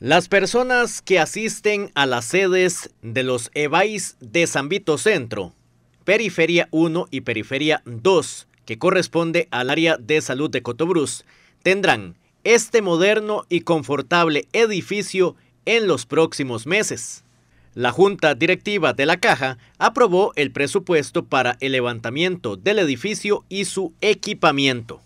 Las personas que asisten a las sedes de los EBAIS de San Vito Centro, Periferia 1 y Periferia 2, que corresponde al área de salud de Cotobruz, tendrán este moderno y confortable edificio en los próximos meses. La Junta Directiva de la Caja aprobó el presupuesto para el levantamiento del edificio y su equipamiento.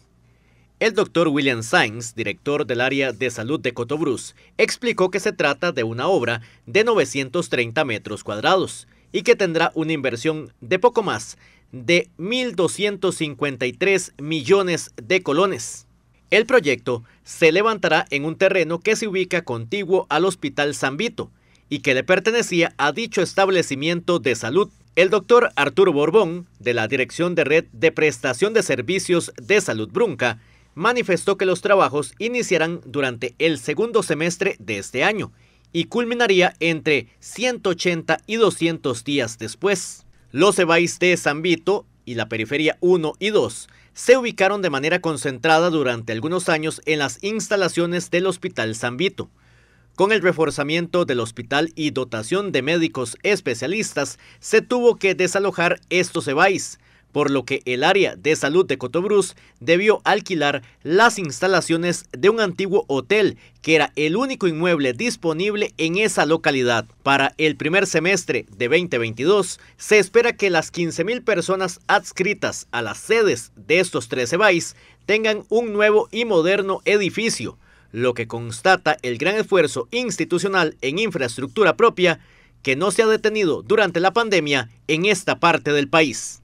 El doctor William Sainz, director del área de salud de Cotobruz, explicó que se trata de una obra de 930 metros cuadrados y que tendrá una inversión de poco más de 1.253 millones de colones. El proyecto se levantará en un terreno que se ubica contiguo al Hospital San Vito y que le pertenecía a dicho establecimiento de salud. El doctor Arturo Borbón, de la Dirección de Red de Prestación de Servicios de Salud Brunca, manifestó que los trabajos iniciarán durante el segundo semestre de este año y culminaría entre 180 y 200 días después. Los EBAIS de San y la Periferia 1 y 2 se ubicaron de manera concentrada durante algunos años en las instalaciones del Hospital San Con el reforzamiento del hospital y dotación de médicos especialistas, se tuvo que desalojar estos EBAIS, por lo que el área de salud de Cotobruz debió alquilar las instalaciones de un antiguo hotel que era el único inmueble disponible en esa localidad. Para el primer semestre de 2022, se espera que las 15.000 personas adscritas a las sedes de estos 13 BAIS tengan un nuevo y moderno edificio, lo que constata el gran esfuerzo institucional en infraestructura propia que no se ha detenido durante la pandemia en esta parte del país.